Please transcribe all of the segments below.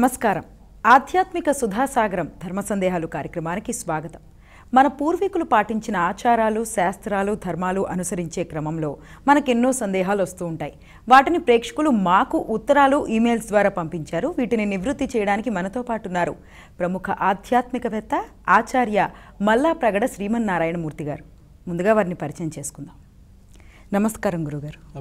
నమస్కారం ఆధ్యాత్మిక సుధాసాగరం ధర్మ సందేహాలు కార్యక్రమానికి స్వాగతం మన పూర్వీకులు పాటించిన ఆచారాలు శాస్త్రాలు ధర్మాలు అనుసరించే క్రమంలో మనకెన్నో సందేహాలు వస్తూ ఉంటాయి వాటిని ప్రేక్షకులు మాకు ఉత్తరాలు ఈమెయిల్స్ ద్వారా పంపించారు వీటిని నివృత్తి చేయడానికి మనతో పాటున్నారు ప్రముఖ ఆధ్యాత్మికవేత్త ఆచార్య మల్లాప్రగడ శ్రీమన్నారాయణమూర్తి గారు ముందుగా వారిని పరిచయం చేసుకుందాం నమస్కారం గురుగారు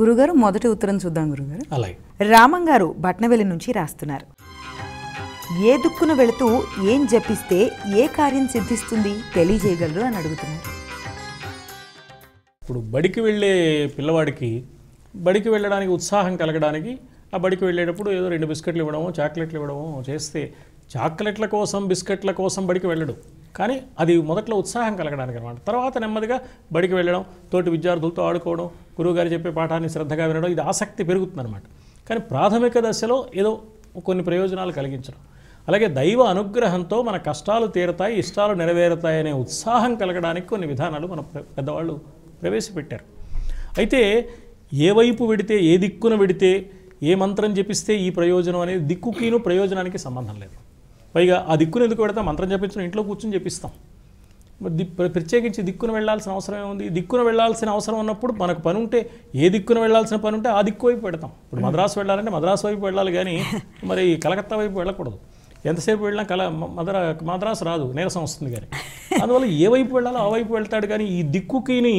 గురుగారు మొదటి ఉత్తరం చూద్దాం గురుగారు అలాగే రామం గారు బట్నవెల్లి నుంచి రాస్తున్నారు ఏ దుక్కును వెళుతూ ఏం జపిస్తే ఏ కార్యం సిద్ధిస్తుంది తెలియజేయగలరు అని అడుగుతున్నారు ఇప్పుడు బడికి వెళ్ళే పిల్లవాడికి బడికి వెళ్ళడానికి ఉత్సాహం కలగడానికి ఆ బడికి వెళ్ళేటప్పుడు ఏదో రెండు బిస్కెట్లు ఇవ్వడమో చాక్లెట్లు ఇవ్వడమో చేస్తే చాక్లెట్ల కోసం బిస్కెట్ల కోసం బడికి వెళ్ళడు కానీ అది మొదట్లో ఉత్సాహం కలగడానికి అనమాట తర్వాత నెమ్మదిగా బడికి వెళ్ళడం తోటి విద్యార్థులతో ఆడుకోవడం గురువుగారు చెప్పే పాఠాన్ని శ్రద్ధగా వినడం ఇది ఆసక్తి పెరుగుతుంది అనమాట కానీ ప్రాథమిక దశలో ఏదో కొన్ని ప్రయోజనాలు కలిగించడం అలాగే దైవ అనుగ్రహంతో మన కష్టాలు తీరతాయి ఇష్టాలు నెరవేరుతాయనే ఉత్సాహం కలగడానికి కొన్ని విధానాలు మన పెద్దవాళ్ళు ప్రవేశపెట్టారు అయితే ఏ వైపు విడితే ఏ దిక్కున విడితే ఏ మంత్రం జపిస్తే ఈ ప్రయోజనం అనేది దిక్కుకిను ప్రయోజనానికి సంబంధం లేదు పైగా ఆ దిక్కును ఎందుకు పెడతాం మంత్రం చెప్పించడం ఇంట్లో కూర్చొని చెప్పిస్తాం ప్రత్యేకించి దిక్కున వెళ్ళాల్సిన అవసరం ఏముంది దిక్కున వెళ్ళాల్సిన అవసరం ఉన్నప్పుడు మనకు పని ఉంటే ఏ దిక్కున వెళ్ళాల్సిన పని ఉంటే ఆ దిక్కు వైపు పెడతాం ఇప్పుడు మద్రాసు వెళ్ళాలంటే మద్రాసు వైపు వెళ్ళాలి కానీ మరి కలకత్తా వైపు వెళ్ళకూడదు ఎంతసేపు వెళ్ళినా కల మద్రా మద్రాసు రాదు నీరసం వస్తుంది కానీ అందువల్ల ఏ వైపు వెళ్ళాలో ఆ వైపు వెళ్తాడు కానీ ఈ దిక్కుకిని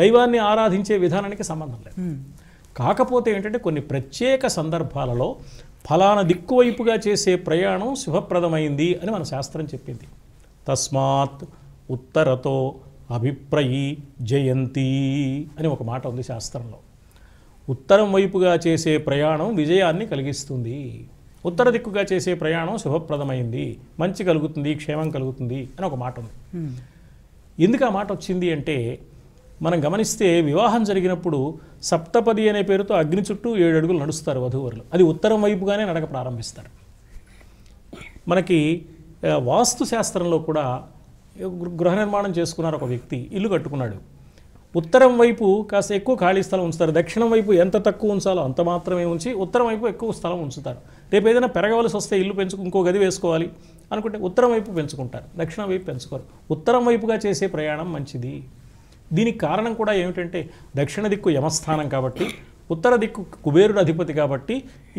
దైవాన్ని ఆరాధించే విధానానికి సంబంధం లేదు కాకపోతే ఏంటంటే కొన్ని ప్రత్యేక సందర్భాలలో ఫలానా దిక్కువైపుగా చేసే ప్రయాణం శుభప్రదమైంది అని మన శాస్త్రం చెప్పింది తస్మాత్ ఉత్తరతో అభిప్రయీ జయంతి అని ఒక మాట ఉంది శాస్త్రంలో ఉత్తరం వైపుగా చేసే ప్రయాణం విజయాన్ని కలిగిస్తుంది ఉత్తర దిక్కుగా చేసే ప్రయాణం శుభప్రదమైంది మంచి కలుగుతుంది క్షేమం కలుగుతుంది అని ఒక మాట ఉంది ఎందుకు ఆ మాట వచ్చింది అంటే మనం గమనిస్తే వివాహం జరిగినప్పుడు సప్తపది అనే పేరుతో అగ్ని చుట్టూ ఏడు అడుగులు నడుస్తారు వధూవరులు అది ఉత్తరం వైపుగానే నడక ప్రారంభిస్తారు మనకి వాస్తు శాస్త్రంలో కూడా గృహ నిర్మాణం చేసుకున్నారు ఒక వ్యక్తి ఇల్లు కట్టుకున్నాడు ఉత్తరం వైపు కాస్త ఎక్కువ ఖాళీ స్థలం ఉంచుతారు దక్షిణం వైపు ఎంత తక్కువ ఉంచాలో అంత మాత్రమే ఉంచి ఉత్తరం వైపు ఎక్కువ స్థలం ఉంచుతారు రేపు ఏదైనా పెరగవలసి వస్తే ఇల్లు పెంచుకు ఇంకో గది వేసుకోవాలి అనుకుంటే ఉత్తరం వైపు పెంచుకుంటారు దక్షిణం వైపు పెంచుకోరు ఉత్తరం వైపుగా చేసే ప్రయాణం మంచిది దీనికి కారణం కూడా ఏమిటంటే దక్షిణ దిక్కు యమస్థానం కాబట్టి ఉత్తర దిక్కు కుబేరుడు అధిపతి కాబట్టి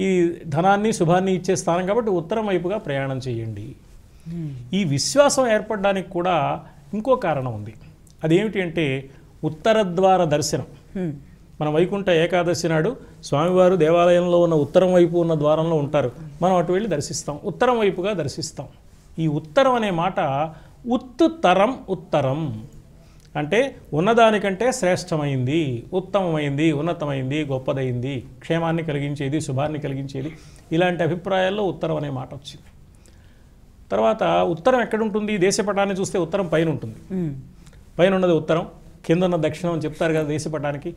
ఈ ధనాన్ని శుభాన్ని ఇచ్చే స్థానం కాబట్టి ఉత్తరం వైపుగా ప్రయాణం చేయండి ఈ విశ్వాసం ఏర్పడడానికి కూడా ఇంకో కారణం ఉంది అదేమిటి అంటే ఉత్తర ద్వార దర్శనం మన వైకుంఠ ఏకాదశి నాడు స్వామివారు దేవాలయంలో ఉన్న ఉత్తరం వైపు ఉన్న ద్వారంలో ఉంటారు మనం అటు వెళ్ళి దర్శిస్తాం ఉత్తరం వైపుగా దర్శిస్తాం ఈ ఉత్తరం అనే మాట ఉత్తు తరం ఉత్తరం అంటే ఉన్నదానికంటే శ్రేష్టమైంది ఉత్తమమైంది ఉన్నతమైంది గొప్పదైంది క్షేమాన్ని కలిగించేది శుభాన్ని కలిగించేది ఇలాంటి అభిప్రాయాల్లో ఉత్తరం అనే మాట వచ్చింది తర్వాత ఉత్తరం ఎక్కడుంటుంది దేశపటాన్ని చూస్తే ఉత్తరం పైన ఉంటుంది పైన ఉన్నది ఉత్తరం కింద ఉన్న దక్షిణం అని చెప్తారు కదా దేశపటానికి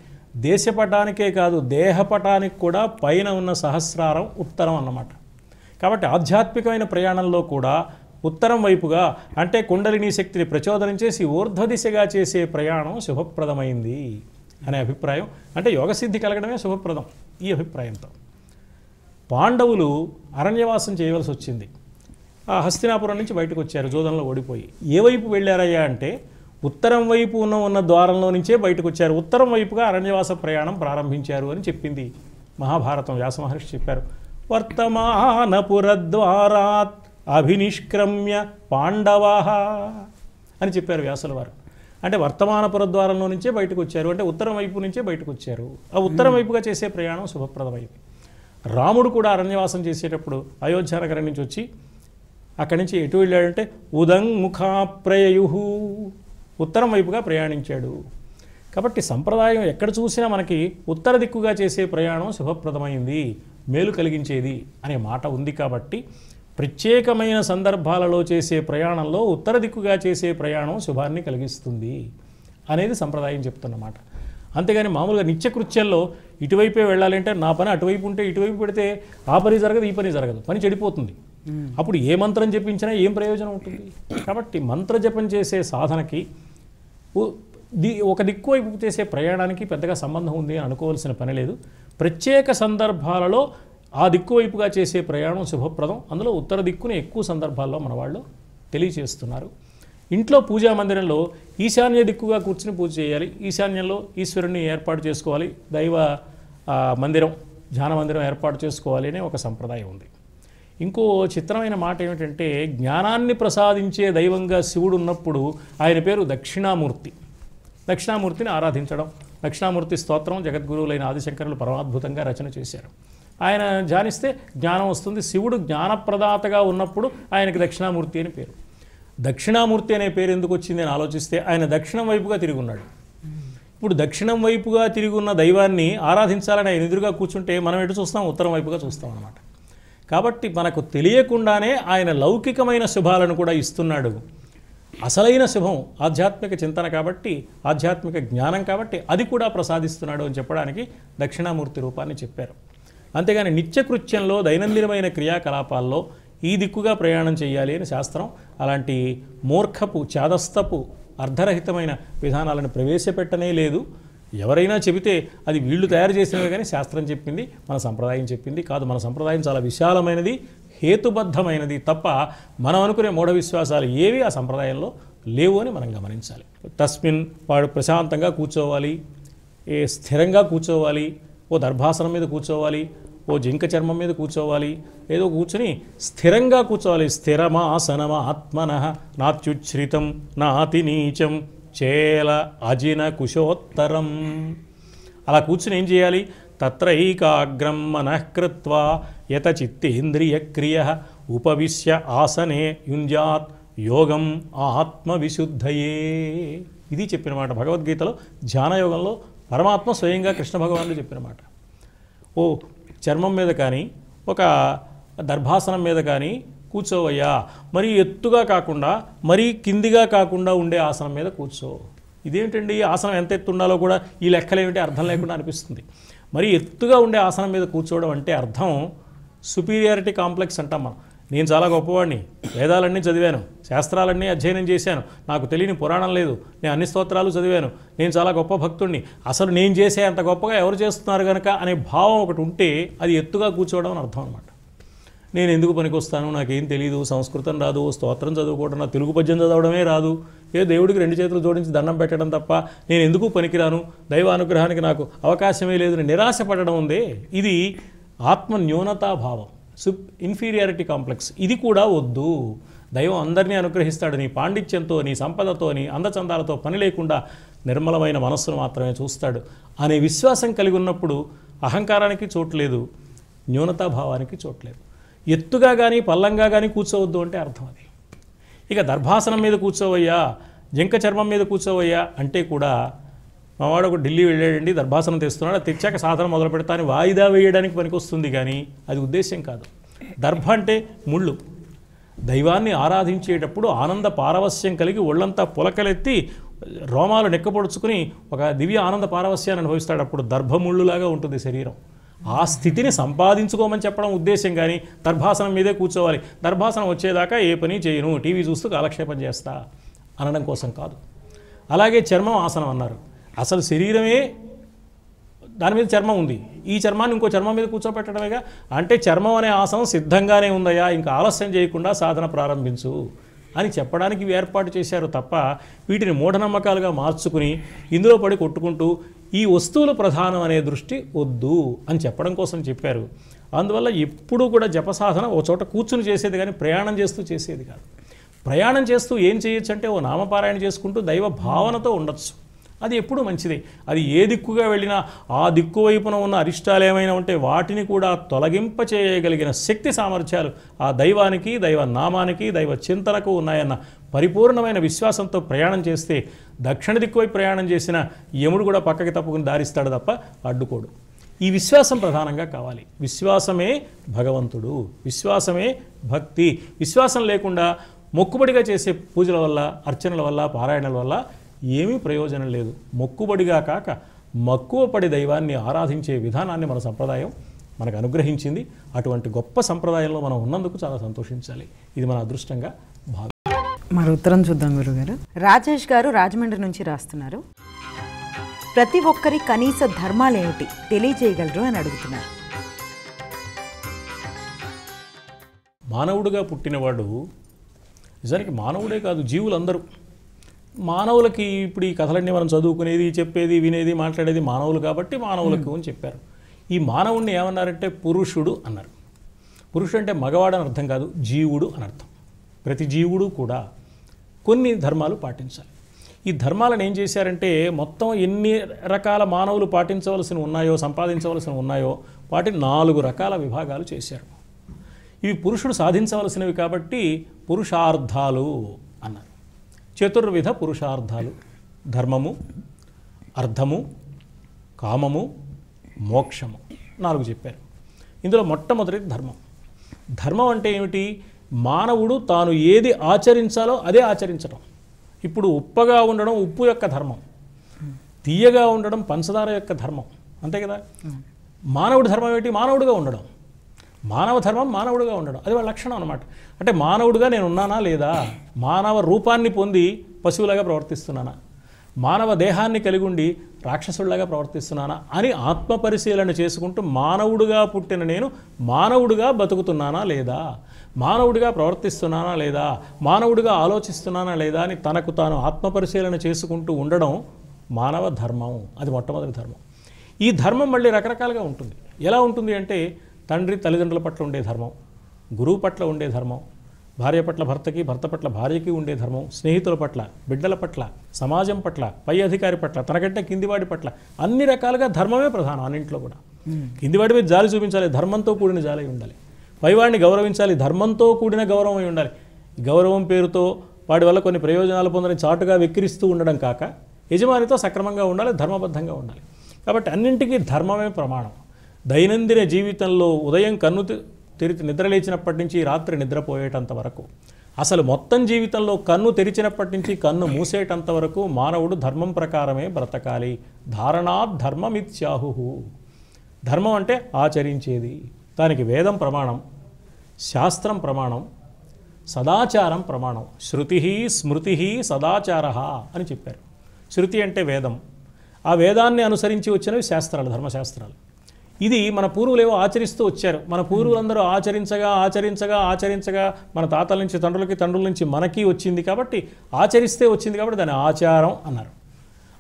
దేశపటానికే కాదు దేహపటానికి కూడా పైన ఉన్న సహస్రారం ఉత్తరం అన్నమాట కాబట్టి ఆధ్యాత్మికమైన ప్రయాణంలో కూడా ఉత్తరం వైపుగా అంటే కుండలిని శక్తిని ప్రచోదనం చేసి ఊర్ధ్వదిశగా చేసే ప్రయాణం శుభప్రదమైంది అనే అభిప్రాయం అంటే యోగసిద్ధి కలగడమే శుభప్రదం ఈ అభిప్రాయంతో పాండవులు అరణ్యవాసం చేయవలసి వచ్చింది ఆ హస్తినాపురం నుంచి బయటకు వచ్చారు జోదంలో ఓడిపోయి ఏ వైపు వెళ్ళారయ్యా అంటే ఉత్తరం వైపు ఉన్న ఉన్న ద్వారంలో నుంచే బయటకు వచ్చారు ఉత్తరం వైపుగా అరణ్యవాస ప్రయాణం ప్రారంభించారు అని చెప్పింది మహాభారతం వ్యాసమహర్షి చెప్పారు వర్తమానపురద్వారాత్ అభినిష్క్రమ్య పాండవా అని చెప్పారు వ్యాసుల వారు అంటే వర్తమాన పురద్వారంలో నుంచే బయటకు వచ్చారు అంటే ఉత్తరం వైపు నుంచే బయటకు వచ్చారు ఆ ఉత్తరం వైపుగా చేసే ప్రయాణం శుభప్రదమైంది రాముడు కూడా అరణ్యవాసం చేసేటప్పుడు అయోధ్య నగరం నుంచి వచ్చి అక్కడి నుంచి ఎటు వెళ్ళాడంటే ఉదంముఖాప్రయయు ఉత్తరం వైపుగా ప్రయాణించాడు కాబట్టి సంప్రదాయం ఎక్కడ చూసినా మనకి ఉత్తర దిక్కుగా చేసే ప్రయాణం శుభప్రదమైంది మేలు కలిగించేది అనే మాట ఉంది కాబట్టి ప్రత్యేకమైన సందర్భాలలో చేసే ప్రయాణంలో ఉత్తర దిక్కుగా చేసే ప్రయాణం శుభాన్ని కలిగిస్తుంది అనేది సంప్రదాయం చెప్తున్నమాట అంతేగాని మామూలుగా నిత్యకృత్యాల్లో ఇటువైపే వెళ్ళాలంటే నా పని అటువైపు ఉంటే ఇటువైపు పెడితే ఆ పని జరగదు ఈ పని జరగదు పని చెడిపోతుంది అప్పుడు ఏ మంత్రం జపించినా ఏం ప్రయోజనం ఉంటుంది కాబట్టి మంత్ర జపం చేసే సాధనకి ఒక దిక్కు వైపు చేసే ప్రయాణానికి పెద్దగా సంబంధం ఉంది అనుకోవాల్సిన పని లేదు ప్రత్యేక సందర్భాలలో ఆ దిక్కు వైపుగా చేసే ప్రయాణం శుభప్రదం అందులో ఉత్తర దిక్కుని ఎక్కువ సందర్భాల్లో మన వాళ్ళు తెలియచేస్తున్నారు ఇంట్లో పూజా మందిరంలో ఈశాన్య దిక్కుగా కూర్చుని పూజ చేయాలి ఈశాన్యంలో ఈశ్వరుని ఏర్పాటు చేసుకోవాలి దైవ మందిరం ధ్యాన మందిరం ఏర్పాటు చేసుకోవాలి అనే ఒక సంప్రదాయం ఉంది ఇంకో చిత్రమైన మాట ఏమిటంటే జ్ఞానాన్ని ప్రసాదించే దైవంగా శివుడు ఉన్నప్పుడు ఆయన పేరు దక్షిణామూర్తి దక్షిణామూర్తిని ఆరాధించడం దక్షిణామూర్తి స్తోత్రం జగద్గురువులైన ఆదిశంకరులు పరమాద్భుతంగా రచన చేశారు ఆయన ధ్యానిస్తే జ్ఞానం వస్తుంది శివుడు జ్ఞానప్రదాతగా ఉన్నప్పుడు ఆయనకి దక్షిణామూర్తి అని పేరు దక్షిణామూర్తి అనే పేరు ఎందుకు వచ్చింది అని ఆలోచిస్తే ఆయన దక్షిణం వైపుగా తిరిగి ఉన్నాడు ఇప్పుడు దక్షిణం వైపుగా తిరిగి ఉన్న దైవాన్ని ఆరాధించాలని ఆయన ఎదురుగా కూర్చుంటే మనం ఎటు చూస్తాం ఉత్తరం వైపుగా చూస్తాం అనమాట కాబట్టి మనకు తెలియకుండానే ఆయన లౌకికమైన శుభాలను కూడా ఇస్తున్నాడు అసలైన శుభం ఆధ్యాత్మిక చింతన కాబట్టి ఆధ్యాత్మిక జ్ఞానం కాబట్టి అది కూడా ప్రసాదిస్తున్నాడు అని చెప్పడానికి దక్షిణామూర్తి రూపాన్ని చెప్పారు అంతేగాని నిత్యకృత్యంలో దైనందినమైన క్రియాకలాపాల్లో ఈ దిక్కుగా ప్రయాణం చేయాలి అని శాస్త్రం అలాంటి మూర్ఖపు చాదస్తపు అర్ధరహితమైన విధానాలను ప్రవేశపెట్టనే లేదు ఎవరైనా చెబితే అది వీళ్ళు తయారు చేసినవి కానీ శాస్త్రం చెప్పింది మన సంప్రదాయం చెప్పింది కాదు మన సంప్రదాయం చాలా విశాలమైనది హేతుబద్ధమైనది తప్ప మనం అనుకునే మూఢ విశ్వాసాలు ఏవి ఆ సంప్రదాయంలో లేవు అని మనం గమనించాలి తస్మిన్ వాడు ప్రశాంతంగా కూర్చోవాలి ఏ స్థిరంగా కూర్చోవాలి ఓ దర్భాసనం మీద కూర్చోవాలి ఓ జింక చర్మం మీద కూర్చోవాలి ఏదో కూర్చొని స్థిరంగా కూర్చోవాలి స్థిరమాసనమ ఆత్మన నాత్యుచ్ఛ్రితం నాతి నీచం చేల అజిన కుశోత్తరం అలా కూర్చుని ఏం చేయాలి తత్రైకాగ్రం మనఃకృత్వా యత చిత్తేంద్రియక్రియ ఉపవిశ్య ఆసనే యుంజాత్ యోగం ఆత్మవిశుద్ధయే ఇది చెప్పినమాట భగవద్గీతలో ధ్యానయోగంలో పరమాత్మ స్వయంగా కృష్ణ భగవానుడు చెప్పిన మాట ఓ చర్మం మీద కానీ ఒక దర్భాసనం మీద కానీ కూర్చోవయ్యా మరీ ఎత్తుగా కాకుండా మరీ కిందిగా కాకుండా ఉండే ఆసనం మీద కూర్చో ఇదేంటండి ఆసనం ఎంత ఎత్తు ఉండాలో కూడా ఈ లెక్కలేమిటి అర్థం లేకుండా అనిపిస్తుంది మరీ ఎత్తుగా ఉండే ఆసనం మీద కూర్చోవడం అంటే అర్థం సుపీరియారిటీ కాంప్లెక్స్ అంటాం మనం నేను చాలా గొప్పవాడిని వేదాలన్నీ చదివాను శాస్త్రాలన్నీ అధ్యయనం చేశాను నాకు తెలియని పురాణం లేదు నేను అన్ని స్తోత్రాలు చదివాను నేను చాలా గొప్ప భక్తుడిని అసలు నేను చేసే అంత గొప్పగా ఎవరు చేస్తున్నారు కనుక అనే భావం ఒకటి ఉంటే అది ఎత్తుగా కూర్చోవడం అని అర్థం అనమాట నేను ఎందుకు పనికొస్తాను నాకేం తెలియదు సంస్కృతం రాదు స్తోత్రం చదువుకోవడం నా తెలుగు పద్యం చదవడమే రాదు ఏ దేవుడికి రెండు చేతులు జోడించి దండం పెట్టడం తప్ప నేను ఎందుకు పనికిరాను దైవ అనుగ్రహానికి నాకు అవకాశమే లేదు నిరాశ పడడం ఉంది ఇది ఆత్మ న్యూనతాభావం సుప్ ఇన్ఫీరియారిటీ కాంప్లెక్స్ ఇది కూడా వద్దు దైవం అందరినీ అనుగ్రహిస్తాడు నీ పాండిత్యంతో నీ సంపదతో నీ అందచందాలతో పని లేకుండా నిర్మలమైన మనస్సును మాత్రమే చూస్తాడు అనే విశ్వాసం కలిగి ఉన్నప్పుడు అహంకారానికి చోట్లేదు న్యూనతాభావానికి చోట్లేదు ఎత్తుగా కానీ పల్లంగా కానీ కూర్చోవద్దు అంటే అర్థం అది ఇక దర్భాసనం మీద కూర్చోవయ్యా జింక చర్మం మీద కూర్చోవయ్యా అంటే కూడా మావాడు ఒక ఢిల్లీ వెళ్ళాడండి దర్భాసనం తెస్తున్నాడు తెచ్చాక సాధన మొదలు పెడతా అని వాయిదా వేయడానికి పనికొస్తుంది కానీ అది ఉద్దేశ్యం కాదు దర్భ అంటే ముళ్ళు దైవాన్ని ఆరాధించేటప్పుడు ఆనంద పారవస్యం కలిగి ఒళ్ళంతా పులకలెత్తి రోమాలు నెక్కపొడుచుకుని ఒక దివ్య ఆనంద పారవస్యాన్ని అనుభవిస్తాడు అప్పుడు దర్భముళ్ళులాగా ఉంటుంది శరీరం ఆ స్థితిని సంపాదించుకోమని చెప్పడం ఉద్దేశం కానీ దర్భాసనం మీదే కూర్చోవాలి దర్భాసనం వచ్చేదాకా ఏ పని చేయను టీవీ చూస్తూ కాలక్షేపం చేస్తా అనడం కోసం కాదు అలాగే చర్మం ఆసనం అన్నారు అసలు శరీరమే దాని మీద చర్మం ఉంది ఈ చర్మాన్ని ఇంకో చర్మం మీద కూర్చోపెట్టడమేగా అంటే చర్మం అనే ఆసనం సిద్ధంగానే ఉందయ్యా ఇంకా ఆలస్యం చేయకుండా సాధన ప్రారంభించు అని చెప్పడానికి ఏర్పాటు చేశారు తప్ప వీటిని మూఢనమ్మకాలుగా మార్చుకుని ఇందులో పడి కొట్టుకుంటూ ఈ వస్తువులు ప్రధానం అనే దృష్టి వద్దు అని చెప్పడం కోసం చెప్పారు అందువల్ల ఎప్పుడూ కూడా జప సాధన ఓ చోట కూర్చుని చేసేది కానీ ప్రయాణం చేస్తూ చేసేది కాదు ప్రయాణం చేస్తూ ఏం చేయొచ్చు అంటే ఓ నామపారాయణ చేసుకుంటూ దైవ భావనతో ఉండొచ్చు అది ఎప్పుడూ మంచిది అది ఏ దిక్కుగా వెళ్ళినా ఆ దిక్కు వైపున ఉన్న అరిష్టాలు ఏమైనా ఉంటే వాటిని కూడా తొలగింప చేయగలిగిన శక్తి సామర్థ్యాలు ఆ దైవానికి దైవ నామానికి దైవ చింతనకు ఉన్నాయన్న పరిపూర్ణమైన విశ్వాసంతో ప్రయాణం చేస్తే దక్షిణ వైపు ప్రయాణం చేసిన యముడు కూడా పక్కకి తప్పుకుని దారిస్తాడు తప్ప అడ్డుకోడు ఈ విశ్వాసం ప్రధానంగా కావాలి విశ్వాసమే భగవంతుడు విశ్వాసమే భక్తి విశ్వాసం లేకుండా మొక్కుబడిగా చేసే పూజల వల్ల అర్చనల వల్ల పారాయణల వల్ల ఏమీ ప్రయోజనం లేదు మొక్కుబడిగా కాక మక్కువ పడి దైవాన్ని ఆరాధించే విధానాన్ని మన సంప్రదాయం మనకు అనుగ్రహించింది అటువంటి గొప్ప సంప్రదాయంలో మనం ఉన్నందుకు చాలా సంతోషించాలి ఇది మన అదృష్టంగా భావి మరి ఉత్తరం చూద్దాం గురుగారు రాజేష్ గారు రాజమండ్రి నుంచి రాస్తున్నారు ప్రతి ఒక్కరి కనీస ధర్మాలేమిటి తెలియజేయగలరు అని అడుగుతున్నారు మానవుడిగా పుట్టినవాడు నిజానికి మానవుడే కాదు జీవులందరూ మానవులకి ఇప్పుడు ఈ కథలన్నీ మనం చదువుకునేది చెప్పేది వినేది మాట్లాడేది మానవులు కాబట్టి మానవులకు అని చెప్పారు ఈ మానవుణ్ణి ఏమన్నారంటే పురుషుడు అన్నారు పురుషుడు అంటే మగవాడు అని అర్థం కాదు జీవుడు అని అర్థం ప్రతి జీవుడు కూడా కొన్ని ధర్మాలు పాటించాలి ఈ ధర్మాలను ఏం చేశారంటే మొత్తం ఎన్ని రకాల మానవులు పాటించవలసిన ఉన్నాయో సంపాదించవలసిన ఉన్నాయో వాటిని నాలుగు రకాల విభాగాలు చేశారు ఇవి పురుషుడు సాధించవలసినవి కాబట్టి పురుషార్థాలు చతుర్విధ పురుషార్థాలు ధర్మము అర్థము కామము మోక్షము నాలుగు చెప్పారు ఇందులో మొట్టమొదటిది ధర్మం ధర్మం అంటే ఏమిటి మానవుడు తాను ఏది ఆచరించాలో అదే ఆచరించడం ఇప్పుడు ఉప్పగా ఉండడం ఉప్పు యొక్క ధర్మం తీయగా ఉండడం పంచదార యొక్క ధర్మం అంతే కదా మానవుడి ధర్మం ఏమిటి మానవుడిగా ఉండడం మానవ ధర్మం మానవుడిగా ఉండడం అది వాళ్ళ లక్షణం అనమాట అంటే మానవుడిగా నేను ఉన్నానా లేదా మానవ రూపాన్ని పొంది పశువులాగా ప్రవర్తిస్తున్నానా మానవ దేహాన్ని కలిగి ఉండి రాక్షసుడిలాగా ప్రవర్తిస్తున్నానా అని ఆత్మ పరిశీలన చేసుకుంటూ మానవుడిగా పుట్టిన నేను మానవుడిగా బతుకుతున్నానా లేదా మానవుడిగా ప్రవర్తిస్తున్నానా లేదా మానవుడిగా ఆలోచిస్తున్నానా లేదా అని తనకు తాను ఆత్మ పరిశీలన చేసుకుంటూ ఉండడం మానవ ధర్మం అది మొట్టమొదటి ధర్మం ఈ ధర్మం మళ్ళీ రకరకాలుగా ఉంటుంది ఎలా ఉంటుంది అంటే తండ్రి తల్లిదండ్రుల పట్ల ఉండే ధర్మం గురువు పట్ల ఉండే ధర్మం భార్య పట్ల భర్తకి భర్త పట్ల భార్యకి ఉండే ధర్మం స్నేహితుల పట్ల బిడ్డల పట్ల సమాజం పట్ల పై అధికారి పట్ల తనకంటే కిందివాడి పట్ల అన్ని రకాలుగా ధర్మమే ప్రధానం అన్నింట్లో కూడా కిందివాడి మీద జాలి చూపించాలి ధర్మంతో కూడిన జాలి ఉండాలి పైవాడిని గౌరవించాలి ధర్మంతో కూడిన గౌరవం అయి ఉండాలి గౌరవం పేరుతో వాడి వల్ల కొన్ని ప్రయోజనాలు పొందని చాటుగా వెక్కిరిస్తూ ఉండడం కాక యజమానితో సక్రమంగా ఉండాలి ధర్మబద్ధంగా ఉండాలి కాబట్టి అన్నింటికీ ధర్మమే ప్రమాణం దైనందిన జీవితంలో ఉదయం కన్ను తెరిచి నిద్ర లేచినప్పటి నుంచి రాత్రి నిద్రపోయేటంత వరకు అసలు మొత్తం జీవితంలో కన్ను తెరిచినప్పటి నుంచి కన్ను మూసేటంత వరకు మానవుడు ధర్మం ప్రకారమే బ్రతకాలి ధారణాత్ ధర్మమిత్యాహు ధర్మం అంటే ఆచరించేది దానికి వేదం ప్రమాణం శాస్త్రం ప్రమాణం సదాచారం ప్రమాణం శృతి స్మృతి సదాచార అని చెప్పారు శృతి అంటే వేదం ఆ వేదాన్ని అనుసరించి వచ్చినవి శాస్త్రాలు ధర్మశాస్త్రాలు ఇది మన పూర్వులు ఏవో ఆచరిస్తూ వచ్చారు మన పూర్వులందరూ ఆచరించగా ఆచరించగా ఆచరించగా మన తాతల నుంచి తండ్రులకి తండ్రుల నుంచి మనకి వచ్చింది కాబట్టి ఆచరిస్తే వచ్చింది కాబట్టి దాని ఆచారం అన్నారు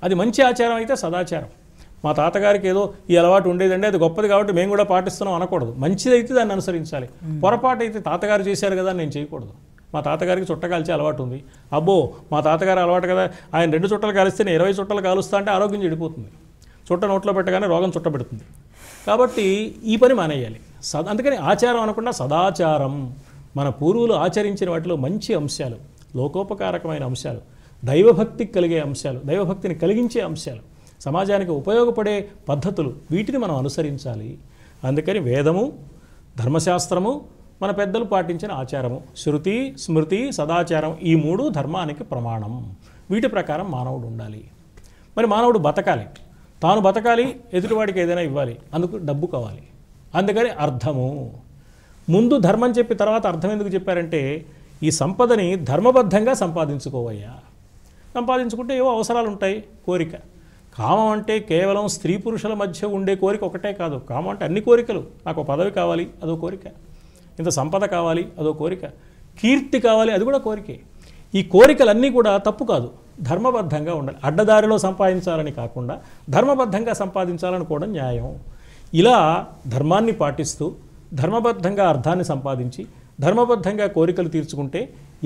అది మంచి ఆచారం అయితే సదాచారం మా తాతగారికి ఏదో ఈ అలవాటు ఉండేదండి అది గొప్పది కాబట్టి మేము కూడా పాటిస్తున్నాం అనకూడదు మంచిదైతే దాన్ని అనుసరించాలి పొరపాటు అయితే తాతగారు చేశారు కదా నేను చేయకూడదు మా తాతగారికి చుట్ట కాల్చే అలవాటు ఉంది అబ్బో మా తాతగారు అలవాటు కదా ఆయన రెండు చుట్టలు కాలిస్తే నేను ఇరవై చుట్టలు కాలుస్తా అంటే ఆరోగ్యం చెడిపోతుంది చుట్ట నోట్లో పెట్టగానే రోగం చుట్టబెడుతుంది కాబట్టి ఈ పని మానేయాలి సద అందుకని ఆచారం అనకుండా సదాచారం మన పూర్వులు ఆచరించిన వాటిలో మంచి అంశాలు లోకోపకారకమైన అంశాలు దైవభక్తికి కలిగే అంశాలు దైవభక్తిని కలిగించే అంశాలు సమాజానికి ఉపయోగపడే పద్ధతులు వీటిని మనం అనుసరించాలి అందుకని వేదము ధర్మశాస్త్రము మన పెద్దలు పాటించిన ఆచారము శృతి స్మృతి సదాచారం ఈ మూడు ధర్మానికి ప్రమాణం వీటి ప్రకారం మానవుడు ఉండాలి మరి మానవుడు బతకాలి తాను బతకాలి ఎదుటివాడికి ఏదైనా ఇవ్వాలి అందుకు డబ్బు కావాలి అందుకని అర్థము ముందు ధర్మం చెప్పి తర్వాత అర్థం ఎందుకు చెప్పారంటే ఈ సంపదని ధర్మబద్ధంగా సంపాదించుకోవయ్యా సంపాదించుకుంటే ఏవో అవసరాలు ఉంటాయి కోరిక కామం అంటే కేవలం స్త్రీ పురుషుల మధ్య ఉండే కోరిక ఒకటే కాదు కామం అంటే అన్ని కోరికలు నాకు పదవి కావాలి అదో కోరిక ఇంత సంపద కావాలి అదో కోరిక కీర్తి కావాలి అది కూడా కోరికే ఈ కోరికలన్నీ కూడా తప్పు కాదు ధర్మబద్ధంగా ఉండాలి అడ్డదారిలో సంపాదించాలని కాకుండా ధర్మబద్ధంగా సంపాదించాలని కూడా న్యాయం ఇలా ధర్మాన్ని పాటిస్తూ ధర్మబద్ధంగా అర్థాన్ని సంపాదించి ధర్మబద్ధంగా కోరికలు తీర్చుకుంటే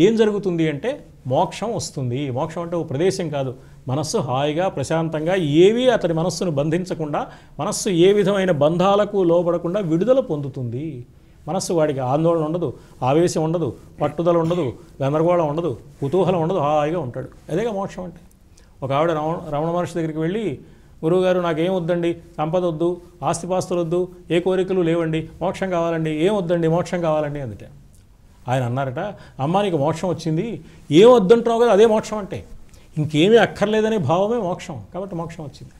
ఏం జరుగుతుంది అంటే మోక్షం వస్తుంది మోక్షం అంటే ఒక ప్రదేశం కాదు మనస్సు హాయిగా ప్రశాంతంగా ఏవీ అతని మనస్సును బంధించకుండా మనస్సు ఏ విధమైన బంధాలకు లోబడకుండా విడుదల పొందుతుంది మనస్సు వాడికి ఆందోళన ఉండదు ఆవేశం ఉండదు పట్టుదల ఉండదు గందరగోళం ఉండదు కుతూహలం ఉండదు హాయిగా ఉంటాడు అదేగా మోక్షం అంటే ఒక ఆవిడ రమణ రమణ మహర్షి దగ్గరికి వెళ్ళి గురువుగారు నాకేం వద్దండి సంపద వద్దు ఆస్తిపాస్తులు వద్దు ఏ కోరికలు లేవండి మోక్షం కావాలండి ఏం వద్దండి మోక్షం కావాలండి అందుట ఆయన అన్నారట అమ్మ నీకు మోక్షం వచ్చింది ఏం వద్దంటున్నావు కదా అదే మోక్షం అంటే ఇంకేమీ అక్కర్లేదనే భావమే మోక్షం కాబట్టి మోక్షం వచ్చింది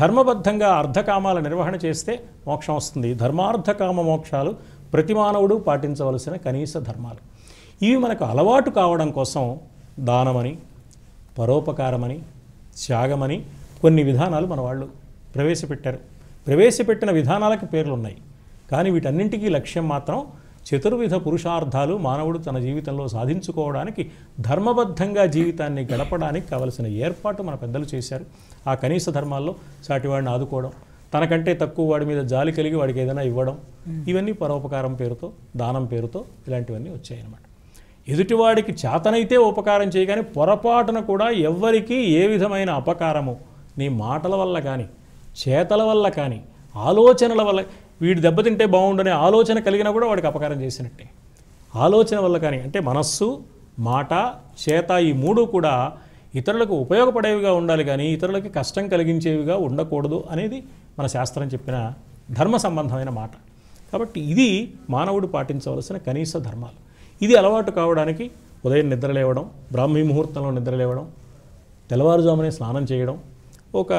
ధర్మబద్ధంగా అర్ధకామాల నిర్వహణ చేస్తే మోక్షం వస్తుంది ధర్మార్థకామ మోక్షాలు ప్రతి మానవుడు పాటించవలసిన కనీస ధర్మాలు ఇవి మనకు అలవాటు కావడం కోసం దానమని పరోపకారమని త్యాగమని కొన్ని విధానాలు మన వాళ్ళు ప్రవేశపెట్టారు ప్రవేశపెట్టిన విధానాలకు పేర్లున్నాయి కానీ వీటన్నింటికీ లక్ష్యం మాత్రం చతుర్విధ పురుషార్థాలు మానవుడు తన జీవితంలో సాధించుకోవడానికి ధర్మబద్ధంగా జీవితాన్ని గడపడానికి కావలసిన ఏర్పాటు మన పెద్దలు చేశారు ఆ కనీస ధర్మాల్లో సాటివాడిని ఆదుకోవడం తనకంటే తక్కువ వాడి మీద జాలి కలిగి వాడికి ఏదైనా ఇవ్వడం ఇవన్నీ పరోపకారం పేరుతో దానం పేరుతో ఇలాంటివన్నీ వచ్చాయన్నమాట ఎదుటివాడికి చేతనైతే ఉపకారం చేయగానే పొరపాటున కూడా ఎవ్వరికీ ఏ విధమైన అపకారము నీ మాటల వల్ల కానీ చేతల వల్ల కానీ ఆలోచనల వల్ల వీడు దెబ్బతింటే బాగుండనే ఆలోచన కలిగినా కూడా వాడికి అపకారం చేసినట్టే ఆలోచన వల్ల కానీ అంటే మనస్సు మాట చేత ఈ మూడు కూడా ఇతరులకు ఉపయోగపడేవిగా ఉండాలి కానీ ఇతరులకి కష్టం కలిగించేవిగా ఉండకూడదు అనేది మన శాస్త్రం చెప్పిన ధర్మ సంబంధమైన మాట కాబట్టి ఇది మానవుడు పాటించవలసిన కనీస ధర్మాలు ఇది అలవాటు కావడానికి ఉదయం నిద్రలేవడం బ్రాహ్మీ ముహూర్తంలో నిద్రలేవడం తెల్లవారుజామునే స్నానం చేయడం ఒక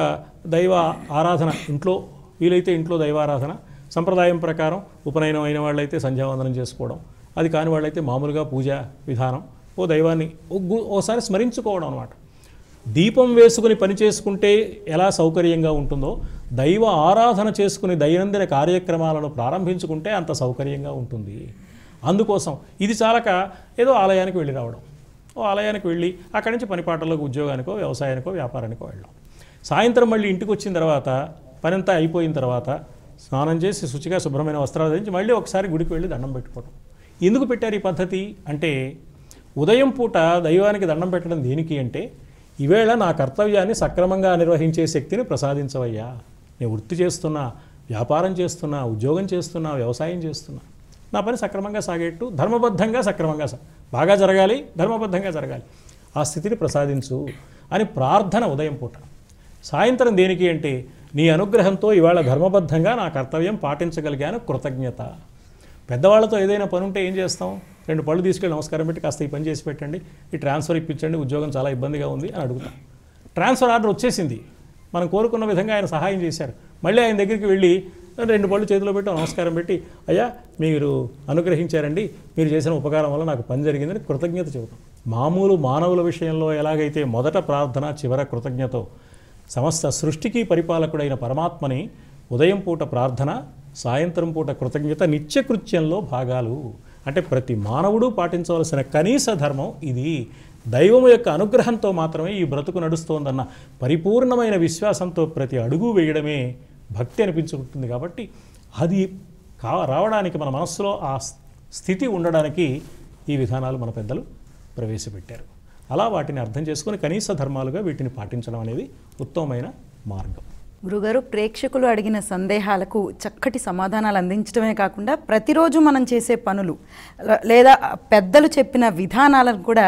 దైవ ఆరాధన ఇంట్లో వీలైతే ఇంట్లో దైవారాధన సంప్రదాయం ప్రకారం ఉపనయనం అయిన వాళ్ళైతే సంధ్యావందనం చేసుకోవడం అది కాని వాళ్ళైతే మామూలుగా పూజా విధానం ఓ దైవాన్ని ఓసారి స్మరించుకోవడం అనమాట దీపం వేసుకుని పని చేసుకుంటే ఎలా సౌకర్యంగా ఉంటుందో దైవ ఆరాధన చేసుకుని దైనందిన కార్యక్రమాలను ప్రారంభించుకుంటే అంత సౌకర్యంగా ఉంటుంది అందుకోసం ఇది చాలక ఏదో ఆలయానికి వెళ్ళి రావడం ఓ ఆలయానికి వెళ్ళి అక్కడి నుంచి పనిపాటలకు ఉద్యోగానికో వ్యవసాయానికో వ్యాపారానికో వెళ్ళడం సాయంత్రం మళ్ళీ ఇంటికి వచ్చిన తర్వాత పనంతా అయిపోయిన తర్వాత స్నానం చేసి శుచిగా శుభ్రమైన వస్త్రాలు ధరించి మళ్ళీ ఒకసారి గుడికి వెళ్ళి దండం పెట్టుకోవడం ఎందుకు పెట్టారు ఈ పద్ధతి అంటే ఉదయం పూట దైవానికి దండం పెట్టడం దేనికి అంటే ఈవేళ నా కర్తవ్యాన్ని సక్రమంగా నిర్వహించే శక్తిని ప్రసాదించవయ్యా నేను వృత్తి చేస్తున్నా వ్యాపారం చేస్తున్నా ఉద్యోగం చేస్తున్నా వ్యవసాయం చేస్తున్నా నా పని సక్రమంగా సాగేట్టు ధర్మబద్ధంగా సక్రమంగా బాగా జరగాలి ధర్మబద్ధంగా జరగాలి ఆ స్థితిని ప్రసాదించు అని ప్రార్థన ఉదయం పూట సాయంత్రం దేనికి అంటే నీ అనుగ్రహంతో ఇవాళ ధర్మబద్ధంగా నా కర్తవ్యం పాటించగలిగాను కృతజ్ఞత పెద్దవాళ్ళతో ఏదైనా పని ఉంటే ఏం చేస్తాం రెండు పళ్ళు తీసుకెళ్ళి నమస్కారం పెట్టి కాస్త ఈ పని చేసి పెట్టండి ఈ ట్రాన్స్ఫర్ ఇప్పించండి ఉద్యోగం చాలా ఇబ్బందిగా ఉంది అని అడుగుతాం ట్రాన్స్ఫర్ ఆర్డర్ వచ్చేసింది మనం కోరుకున్న విధంగా ఆయన సహాయం చేశారు మళ్ళీ ఆయన దగ్గరికి వెళ్ళి రెండు పళ్ళు చేతిలో పెట్టి నమస్కారం పెట్టి అయ్యా మీరు అనుగ్రహించారండి మీరు చేసిన ఉపకారం వల్ల నాకు పని జరిగిందని కృతజ్ఞత చెబుతాం మామూలు మానవుల విషయంలో ఎలాగైతే మొదట ప్రార్థన చివర కృతజ్ఞత సమస్త సృష్టికి పరిపాలకుడైన పరమాత్మని ఉదయం పూట ప్రార్థన సాయంత్రం పూట కృతజ్ఞత నిత్యకృత్యంలో భాగాలు అంటే ప్రతి మానవుడు పాటించవలసిన కనీస ధర్మం ఇది దైవం యొక్క అనుగ్రహంతో మాత్రమే ఈ బ్రతుకు నడుస్తోందన్న పరిపూర్ణమైన విశ్వాసంతో ప్రతి అడుగు వేయడమే భక్తి అనిపించుకుంటుంది కాబట్టి అది కా రావడానికి మన మనస్సులో ఆ స్థితి ఉండడానికి ఈ విధానాలు మన పెద్దలు ప్రవేశపెట్టారు అలా వాటిని అర్థం చేసుకుని కనీస ధర్మాలుగా వీటిని పాటించడం అనేది ఉత్తమమైన మార్గం గురుగారు ప్రేక్షకులు అడిగిన సందేహాలకు చక్కటి సమాధానాలు అందించడమే కాకుండా ప్రతిరోజు మనం చేసే పనులు లేదా పెద్దలు చెప్పిన విధానాలను కూడా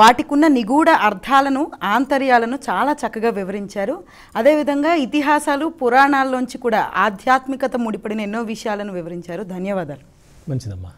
వాటికున్న నిగూఢ అర్థాలను ఆంతర్యాలను చాలా చక్కగా వివరించారు అదేవిధంగా ఇతిహాసాలు పురాణాల్లోంచి కూడా ఆధ్యాత్మికత ముడిపడిన ఎన్నో విషయాలను వివరించారు ధన్యవాదాలు మంచిదమ్మా